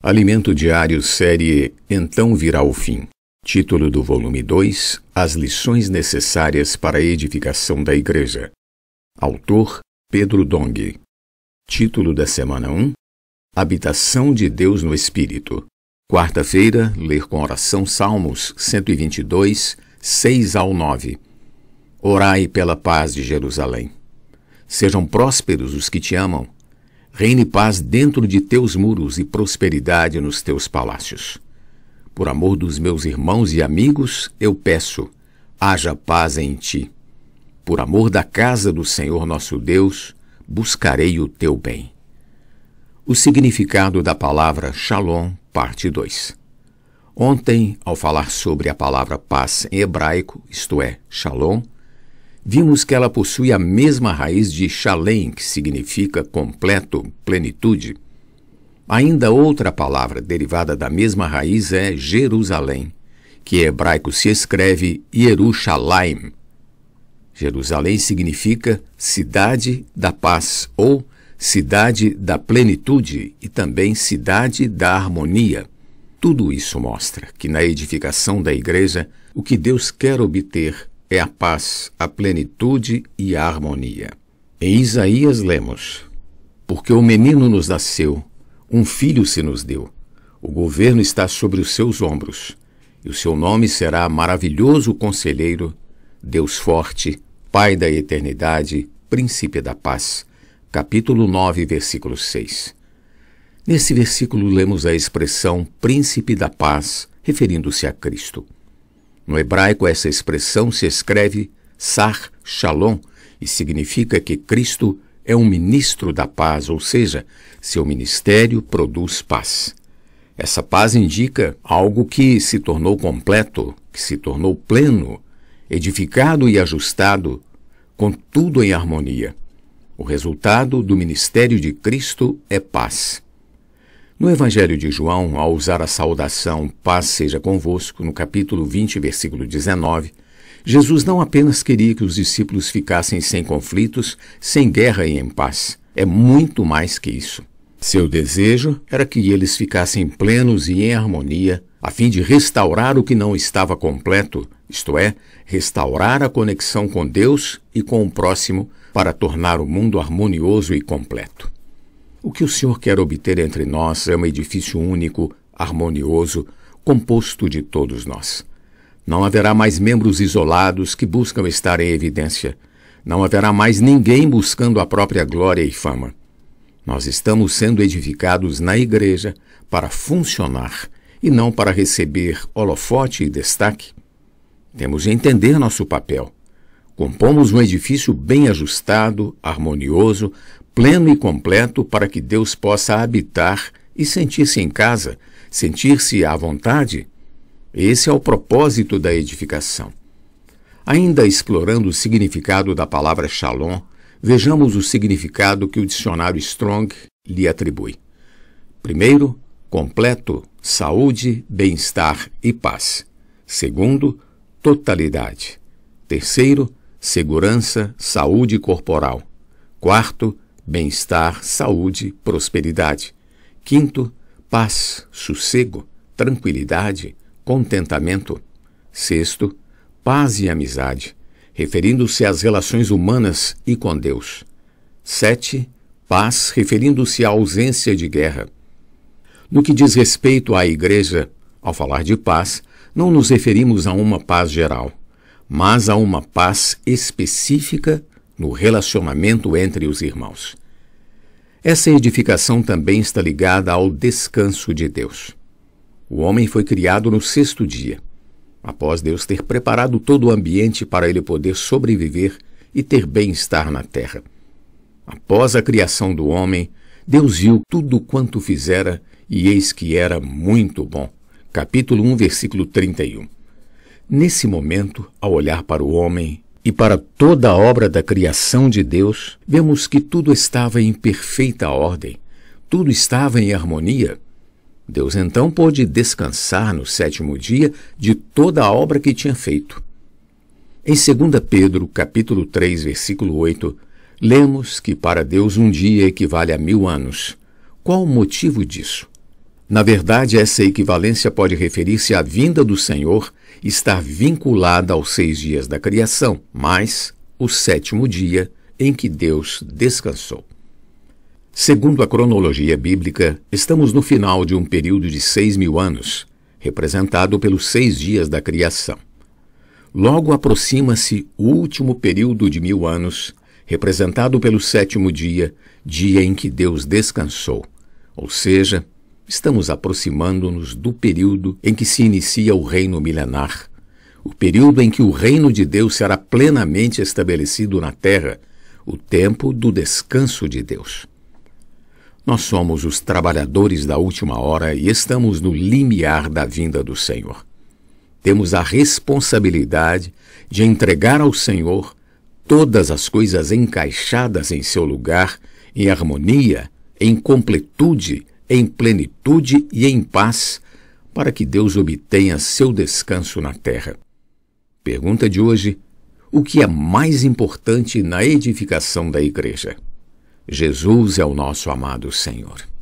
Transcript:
Alimento Diário Série Então Virá o Fim. Título do volume 2: As lições necessárias para a edificação da igreja. Autor: Pedro Dong. Título da semana 1: Habitação de Deus no Espírito. Quarta-feira, ler com oração Salmos 122, 6 ao 9. Orai pela paz de Jerusalém. Sejam prósperos os que te amam Reine paz dentro de teus muros e prosperidade nos teus palácios. Por amor dos meus irmãos e amigos, eu peço, haja paz em ti. Por amor da casa do Senhor nosso Deus, buscarei o teu bem. O significado da palavra Shalom, parte 2. Ontem, ao falar sobre a palavra paz em hebraico, isto é, Shalom, vimos que ela possui a mesma raiz de shalem, que significa completo, plenitude. Ainda outra palavra derivada da mesma raiz é Jerusalém, que em hebraico se escreve Yerushalayim. Jerusalém significa cidade da paz ou cidade da plenitude e também cidade da harmonia. Tudo isso mostra que na edificação da igreja, o que Deus quer obter é a paz, a plenitude e a harmonia. Em Isaías lemos: Porque o menino nos nasceu, um filho se nos deu, o governo está sobre os seus ombros, e o seu nome será Maravilhoso Conselheiro, Deus Forte, Pai da Eternidade, Príncipe da Paz. Capítulo 9, versículo 6. Nesse versículo lemos a expressão Príncipe da Paz, referindo-se a Cristo. No hebraico, essa expressão se escreve Sar Shalom e significa que Cristo é um ministro da paz, ou seja, seu ministério produz paz. Essa paz indica algo que se tornou completo, que se tornou pleno, edificado e ajustado, com tudo em harmonia. O resultado do ministério de Cristo é paz. No Evangelho de João, ao usar a saudação Paz seja convosco, no capítulo 20, versículo 19, Jesus não apenas queria que os discípulos ficassem sem conflitos, sem guerra e em paz. É muito mais que isso. Seu desejo era que eles ficassem plenos e em harmonia, a fim de restaurar o que não estava completo, isto é, restaurar a conexão com Deus e com o próximo para tornar o mundo harmonioso e completo. O que o Senhor quer obter entre nós é um edifício único, harmonioso, composto de todos nós. Não haverá mais membros isolados que buscam estar em evidência. Não haverá mais ninguém buscando a própria glória e fama. Nós estamos sendo edificados na igreja para funcionar e não para receber holofote e destaque. Temos de entender nosso papel. Compomos um edifício bem ajustado, harmonioso, pleno e completo para que Deus possa habitar e sentir-se em casa, sentir-se à vontade? Esse é o propósito da edificação. Ainda explorando o significado da palavra shalom, vejamos o significado que o dicionário Strong lhe atribui. Primeiro, completo, saúde, bem-estar e paz. Segundo, totalidade. Terceiro, segurança, saúde corporal. Quarto, bem-estar, saúde, prosperidade. Quinto, paz, sossego, tranquilidade, contentamento. Sexto, paz e amizade, referindo-se às relações humanas e com Deus. Sete, paz, referindo-se à ausência de guerra. No que diz respeito à Igreja, ao falar de paz, não nos referimos a uma paz geral, mas a uma paz específica no relacionamento entre os irmãos. Essa edificação também está ligada ao descanso de Deus. O homem foi criado no sexto dia, após Deus ter preparado todo o ambiente para ele poder sobreviver e ter bem-estar na terra. Após a criação do homem, Deus viu tudo quanto fizera e eis que era muito bom. Capítulo 1, versículo 31. Nesse momento, ao olhar para o homem, e para toda a obra da criação de Deus, vemos que tudo estava em perfeita ordem, tudo estava em harmonia. Deus então pôde descansar no sétimo dia de toda a obra que tinha feito. Em 2 Pedro, capítulo 3, versículo 8, lemos que para Deus um dia equivale a mil anos. Qual o motivo disso? Na verdade, essa equivalência pode referir-se à vinda do Senhor está vinculada aos seis dias da criação, mais o sétimo dia em que Deus descansou. Segundo a cronologia bíblica, estamos no final de um período de seis mil anos, representado pelos seis dias da criação. Logo aproxima-se o último período de mil anos, representado pelo sétimo dia, dia em que Deus descansou, ou seja, Estamos aproximando-nos do período em que se inicia o reino milenar, o período em que o reino de Deus será plenamente estabelecido na terra, o tempo do descanso de Deus. Nós somos os trabalhadores da última hora e estamos no limiar da vinda do Senhor. Temos a responsabilidade de entregar ao Senhor todas as coisas encaixadas em seu lugar, em harmonia, em completude em plenitude e em paz, para que Deus obtenha seu descanso na terra. Pergunta de hoje: o que é mais importante na edificação da igreja? Jesus é o nosso amado Senhor.